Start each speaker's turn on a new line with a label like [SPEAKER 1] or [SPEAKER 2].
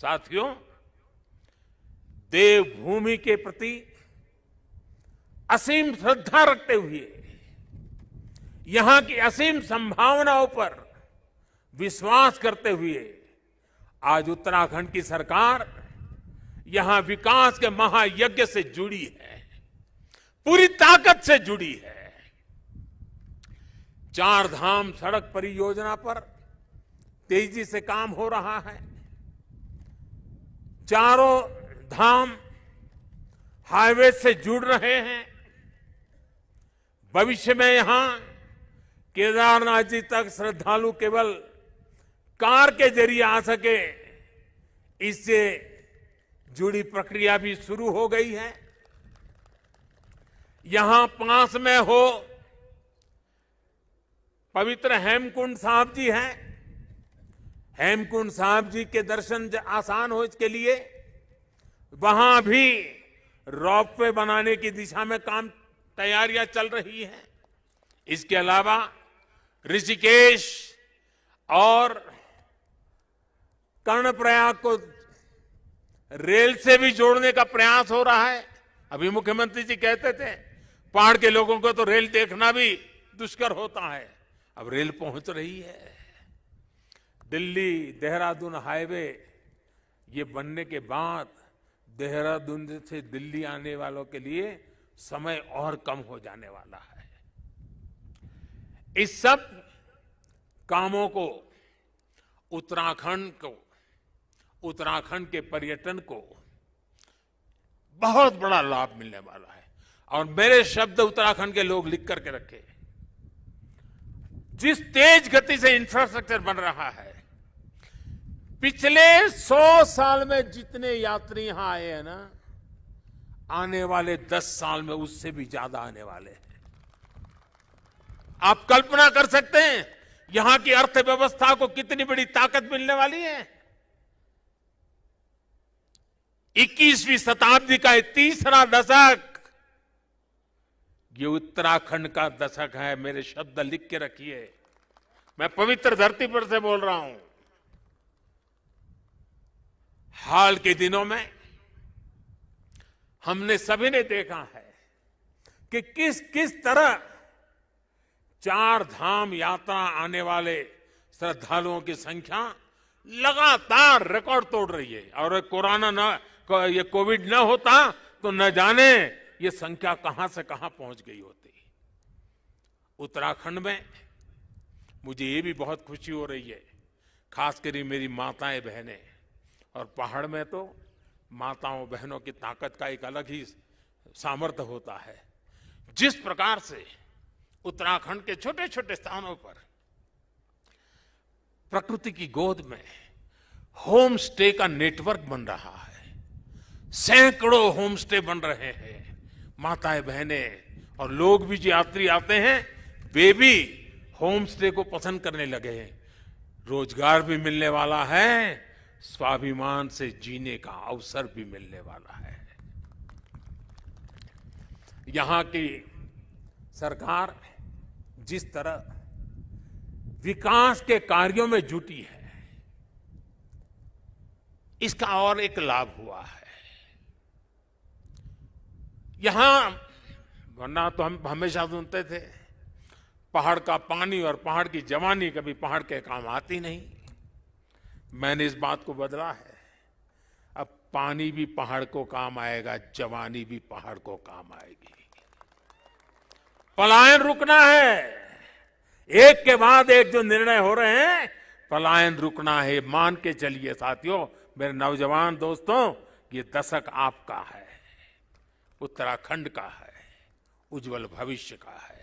[SPEAKER 1] साथियों देवभूमि के प्रति असीम श्रद्धा रखते हुए यहां की असीम संभावनाओं पर विश्वास करते हुए आज उत्तराखंड की सरकार यहां विकास के महायज्ञ से जुड़ी है पूरी ताकत से जुड़ी है चार धाम सड़क परियोजना पर तेजी से काम हो रहा है चारों धाम हाईवे से जुड़ रहे हैं भविष्य में यहां केदारनाथ जी तक श्रद्धालु केवल कार के जरिए आ सके इससे जुड़ी प्रक्रिया भी शुरू हो गई है यहां पास में हो पवित्र हेमकुंड साहब जी हैं हेमकुंड साहब जी के दर्शन आसान हो इसके लिए वहां भी रॉप वे बनाने की दिशा में काम तैयारियां चल रही है इसके अलावा ऋषिकेश और कर्णप्रयाग को रेल से भी जोड़ने का प्रयास हो रहा है अभी मुख्यमंत्री जी कहते थे पहाड़ के लोगों को तो रेल देखना भी दुष्कर होता है अब रेल पहुंच रही है दिल्ली देहरादून हाईवे ये बनने के बाद देहरादून से दिल्ली आने वालों के लिए समय और कम हो जाने वाला है इस सब कामों को उत्तराखंड को उत्तराखंड के पर्यटन को बहुत बड़ा लाभ मिलने वाला है और मेरे शब्द उत्तराखंड के लोग लिख करके रखे जिस तेज गति से इंफ्रास्ट्रक्चर बन रहा है पिछले सौ साल में जितने यात्री यहां आए हैं ना आने वाले दस साल में उससे भी ज्यादा आने वाले हैं आप कल्पना कर सकते हैं यहां की अर्थव्यवस्था को कितनी बड़ी ताकत मिलने वाली है 21वीं शताब्दी का तीसरा दशक ये उत्तराखंड का दशक है मेरे शब्द लिख के रखिए मैं पवित्र धरती पर से बोल रहा हूं हाल के दिनों में हमने सभी ने देखा है कि किस किस तरह चार धाम यात्रा आने वाले श्रद्धालुओं की संख्या लगातार रिकॉर्ड तोड़ रही है और कोरोना न ये कोविड न होता तो न जाने ये संख्या कहां से कहां पहुंच गई होती उत्तराखंड में मुझे ये भी बहुत खुशी हो रही है खासकर मेरी माताएं बहनें और पहाड़ में तो माताओं बहनों की ताकत का एक अलग ही सामर्थ्य होता है जिस प्रकार से उत्तराखंड के छोटे छोटे स्थानों पर प्रकृति की गोद में होम स्टे का नेटवर्क बन रहा है सैकड़ों होम स्टे बन रहे हैं माताएं बहनें और लोग भी जो यात्री आते हैं वे भी होम स्टे को पसंद करने लगे हैं रोजगार भी मिलने वाला है स्वाभिमान से जीने का अवसर भी मिलने वाला है यहां की सरकार जिस तरह विकास के कार्यों में जुटी है इसका और एक लाभ हुआ है यहां वरना तो हम हमेशा सुनते थे पहाड़ का पानी और पहाड़ की जवानी कभी पहाड़ के काम आती नहीं मैंने इस बात को बदला है अब पानी भी पहाड़ को काम आएगा जवानी भी पहाड़ को काम आएगी पलायन रुकना है एक के बाद एक जो निर्णय हो रहे हैं पलायन रुकना है मान के चलिए साथियों मेरे नौजवान दोस्तों ये दशक आपका है उत्तराखंड का है उज्जवल भविष्य का है